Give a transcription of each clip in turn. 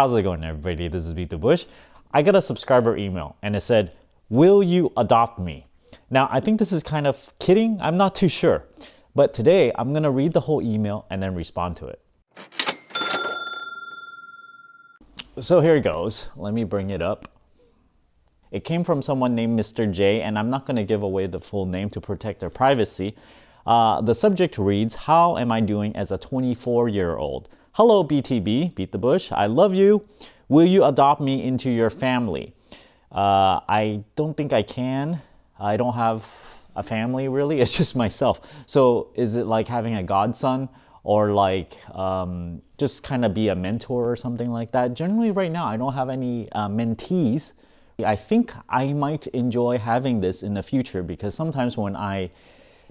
How's it going everybody? This is Vito Bush. I got a subscriber email and it said, will you adopt me? Now, I think this is kind of kidding. I'm not too sure. But today I'm gonna read the whole email and then respond to it. So here it goes. Let me bring it up. It came from someone named Mr. J, and I'm not going to give away the full name to protect their privacy. Uh, the subject reads How am I doing as a 24 year old? Hello, BTB, beat the bush. I love you. Will you adopt me into your family? Uh, I don't think I can. I don't have a family really. It's just myself. So is it like having a godson or like um, just kind of be a mentor or something like that? Generally, right now, I don't have any uh, mentees. I think I might enjoy having this in the future because sometimes when I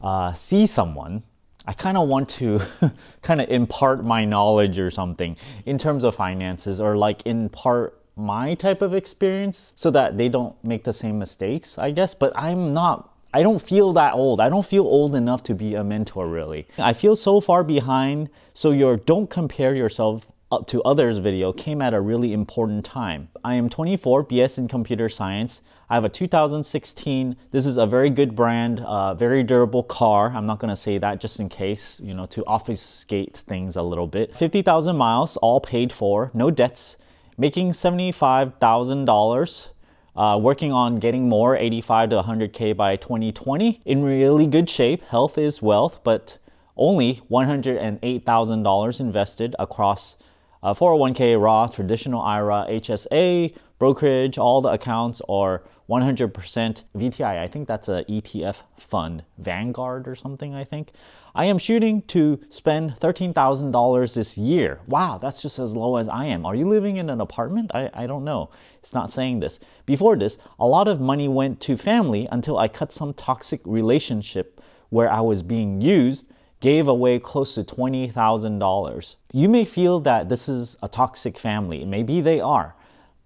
uh, see someone I kind of want to kind of impart my knowledge or something in terms of finances or like impart my type of experience so that they don't make the same mistakes, I guess. But I'm not I don't feel that old. I don't feel old enough to be a mentor, really. I feel so far behind. So you're don't compare yourself to others video came at a really important time. I am 24, BS in computer science. I have a 2016. This is a very good brand, uh, very durable car. I'm not gonna say that just in case, you know, to obfuscate things a little bit. 50,000 miles, all paid for, no debts, making $75,000. Uh, working on getting more 85 to 100k by 2020 in really good shape health is wealth but only $108000 invested across uh, 401k, Roth, traditional IRA, HSA, brokerage, all the accounts are 100% VTI. I think that's a ETF fund, Vanguard or something, I think. I am shooting to spend $13,000 this year. Wow, that's just as low as I am. Are you living in an apartment? I, I don't know. It's not saying this. Before this, a lot of money went to family until I cut some toxic relationship where I was being used gave away close to $20,000. You may feel that this is a toxic family. Maybe they are.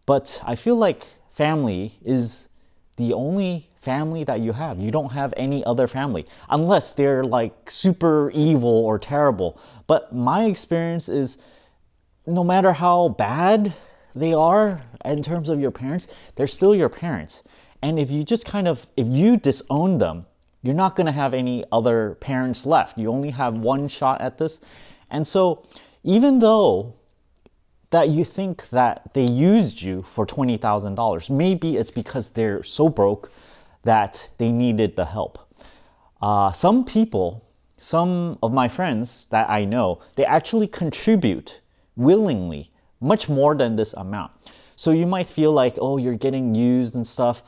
But I feel like family is the only family that you have. You don't have any other family unless they're like super evil or terrible. But my experience is no matter how bad they are in terms of your parents, they're still your parents. And if you just kind of, if you disown them, you're not going to have any other parents left. You only have one shot at this. And so, even though that you think that they used you for $20,000, maybe it's because they're so broke that they needed the help. Uh, some people, some of my friends that I know, they actually contribute willingly much more than this amount. So you might feel like, oh, you're getting used and stuff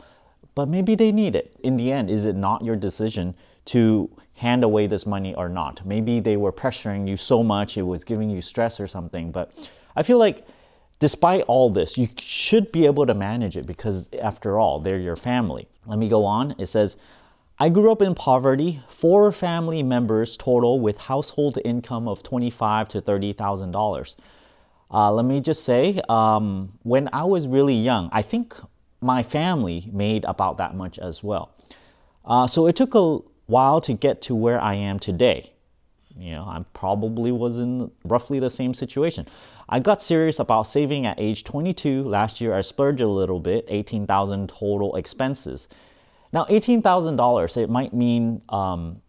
but maybe they need it. In the end, is it not your decision to hand away this money or not? Maybe they were pressuring you so much, it was giving you stress or something. But I feel like despite all this, you should be able to manage it because, after all, they're your family. Let me go on. It says, I grew up in poverty, four family members total with household income of twenty-five to thirty thousand uh, dollars. Let me just say, um, when I was really young, I think my family made about that much as well. Uh, so it took a while to get to where I am today. You know, I probably was in roughly the same situation. I got serious about saving at age 22. Last year, I splurged a little bit, 18,000 total expenses. Now, $18,000, it might mean um,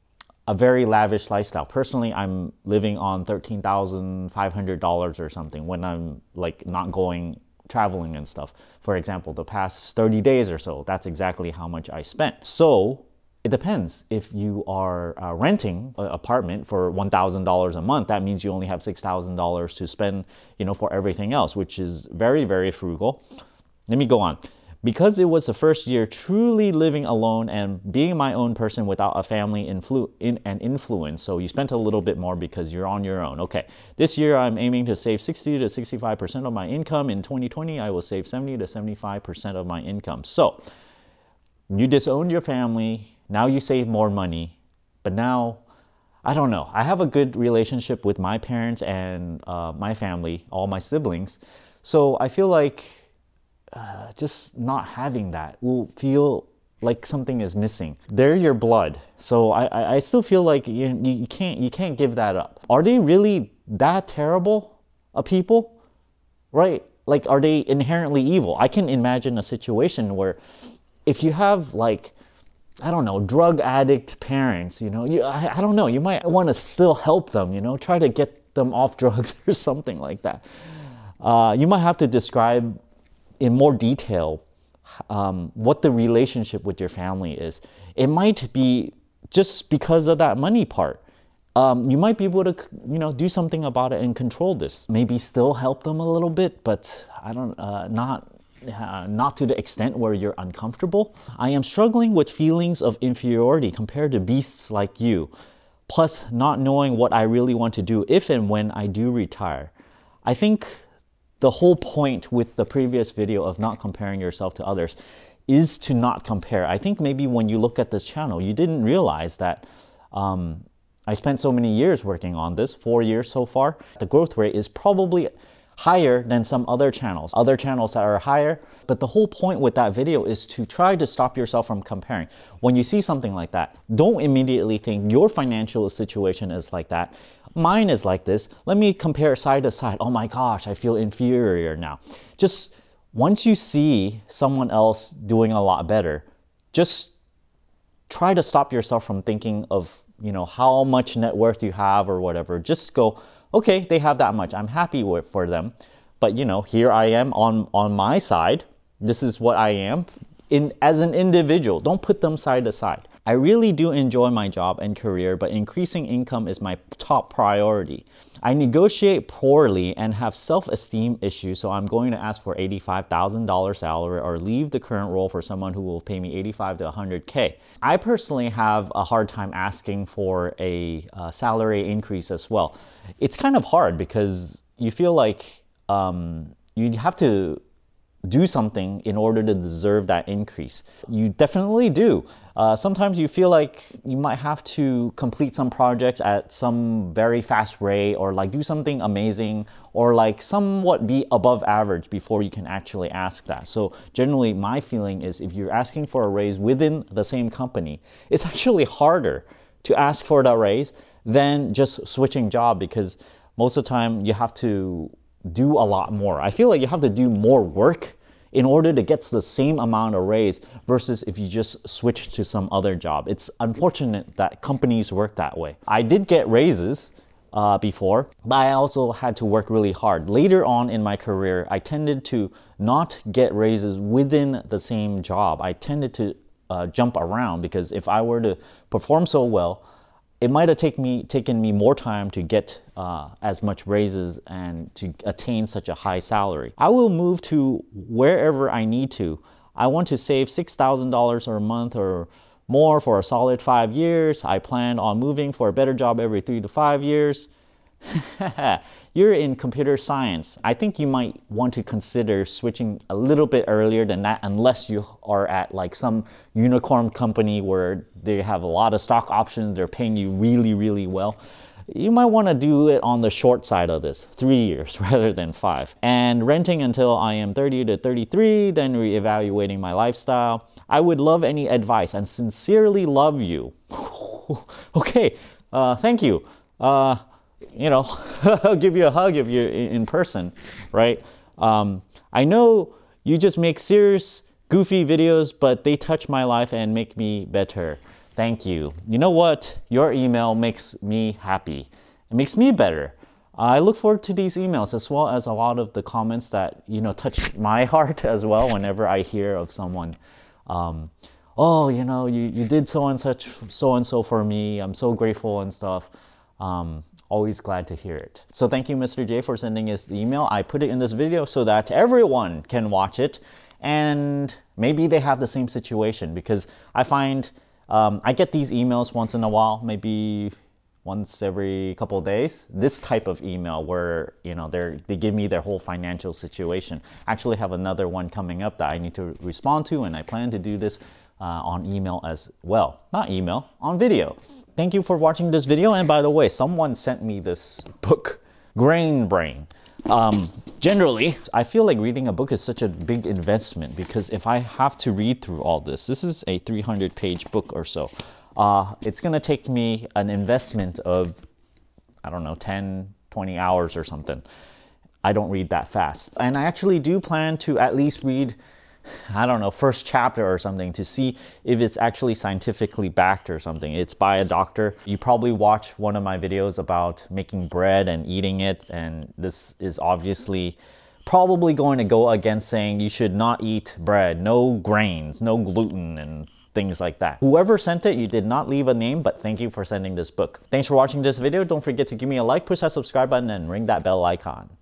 a very lavish lifestyle. Personally, I'm living on $13,500 or something when I'm like not going traveling and stuff. For example, the past 30 days or so, that's exactly how much I spent. So it depends. If you are uh, renting an apartment for $1,000 a month, that means you only have $6,000 to spend, you know, for everything else, which is very, very frugal. Let me go on. Because it was the first year truly living alone and being my own person without a family influ- in- and influence, so you spent a little bit more because you're on your own. Okay, this year I'm aiming to save 60 to 65% of my income. In 2020, I will save 70 to 75% of my income. So you disowned your family, now you save more money, but now I don't know. I have a good relationship with my parents and uh, my family, all my siblings. So I feel like uh, just not having that will feel like something is missing. They're your blood. So I, I, still feel like you, you, can't, you can't give that up. Are they really that terrible a people? Right? Like, are they inherently evil? I can imagine a situation where if you have like, I don't know, drug addict parents, you know, you, I, I don't know, you might want to still help them, you know, try to get them off drugs or something like that. Uh, you might have to describe in more detail um, what the relationship with your family is. It might be just because of that money part. Um, you might be able to, you know, do something about it and control this. Maybe still help them a little bit, but I don't, uh, not, uh, not to the extent where you're uncomfortable. I am struggling with feelings of inferiority compared to beasts like you, plus not knowing what I really want to do if and when I do retire. I think the whole point with the previous video of not comparing yourself to others is to not compare. I think maybe when you look at this channel, you didn't realize that um, I spent so many years working on this, four years so far. The growth rate is probably higher than some other channels, other channels that are higher. But the whole point with that video is to try to stop yourself from comparing. When you see something like that, don't immediately think your financial situation is like that mine is like this. Let me compare side to side. Oh my gosh, I feel inferior now. Just once you see someone else doing a lot better, just try to stop yourself from thinking of, you know, how much net worth you have or whatever. Just go, okay, they have that much. I'm happy with, for them. But, you know, here I am on, on my side. This is what I am in, as an individual. Don't put them side to side. I really do enjoy my job and career, but increasing income is my top priority. I negotiate poorly and have self-esteem issues, so I'm going to ask for $85,000 salary or leave the current role for someone who will pay me 85 to 100K. I personally have a hard time asking for a uh, salary increase as well. It's kind of hard because you feel like um, you have to do something in order to deserve that increase. You definitely do. Uh, sometimes you feel like you might have to complete some projects at some very fast rate or like do something amazing or like somewhat be above average before you can actually ask that. So generally my feeling is if you're asking for a raise within the same company, it's actually harder to ask for that raise than just switching job because most of the time you have to do a lot more. I feel like you have to do more work in order to get the same amount of raise versus if you just switch to some other job. It's unfortunate that companies work that way. I did get raises uh, before, but I also had to work really hard. Later on in my career, I tended to not get raises within the same job. I tended to uh, jump around because if I were to perform so well, it might have take me, taken me more time to get uh, as much raises and to attain such a high salary. I will move to wherever I need to. I want to save $6,000 or a month or more for a solid five years. I plan on moving for a better job every three to five years. You're in computer science. I think you might want to consider switching a little bit earlier than that unless you are at like some unicorn company where they have a lot of stock options, they're paying you really, really well you might want to do it on the short side of this, three years rather than five. And renting until I am 30 to 33, then reevaluating my lifestyle. I would love any advice and sincerely love you. okay, uh, thank you. Uh, you know, I'll give you a hug if you're in person, right? Um, I know you just make serious, goofy videos, but they touch my life and make me better. Thank you. You know what? Your email makes me happy. It makes me better. I look forward to these emails as well as a lot of the comments that you know touch my heart as well whenever I hear of someone. Um, oh, you know, you, you did so and such, so and so for me. I'm so grateful and stuff. Um, Always glad to hear it. So thank you, Mr. J, for sending us the email. I put it in this video so that everyone can watch it and maybe they have the same situation because I find um, I get these emails once in a while, maybe once every couple of days this type of email where you know they they give me their whole financial situation I actually have another one coming up that i need to respond to and i plan to do this uh, on email as well. Not email, on video. Thank you for watching this video. And by the way, someone sent me this book, Grain Brain. Um, generally, I feel like reading a book is such a big investment because if I have to read through all this, this is a 300 page book or so. Uh, it's gonna take me an investment of, I don't know, 10, 20 hours or something. I don't read that fast. And I actually do plan to at least read I don't know, first chapter or something to see if it's actually scientifically backed or something. It's by a doctor. You probably watched one of my videos about making bread and eating it. And this is obviously probably going to go against saying you should not eat bread, no grains, no gluten and things like that. Whoever sent it, you did not leave a name, but thank you for sending this book. Thanks for watching this video. Don't forget to give me a like, push that subscribe button and ring that bell icon.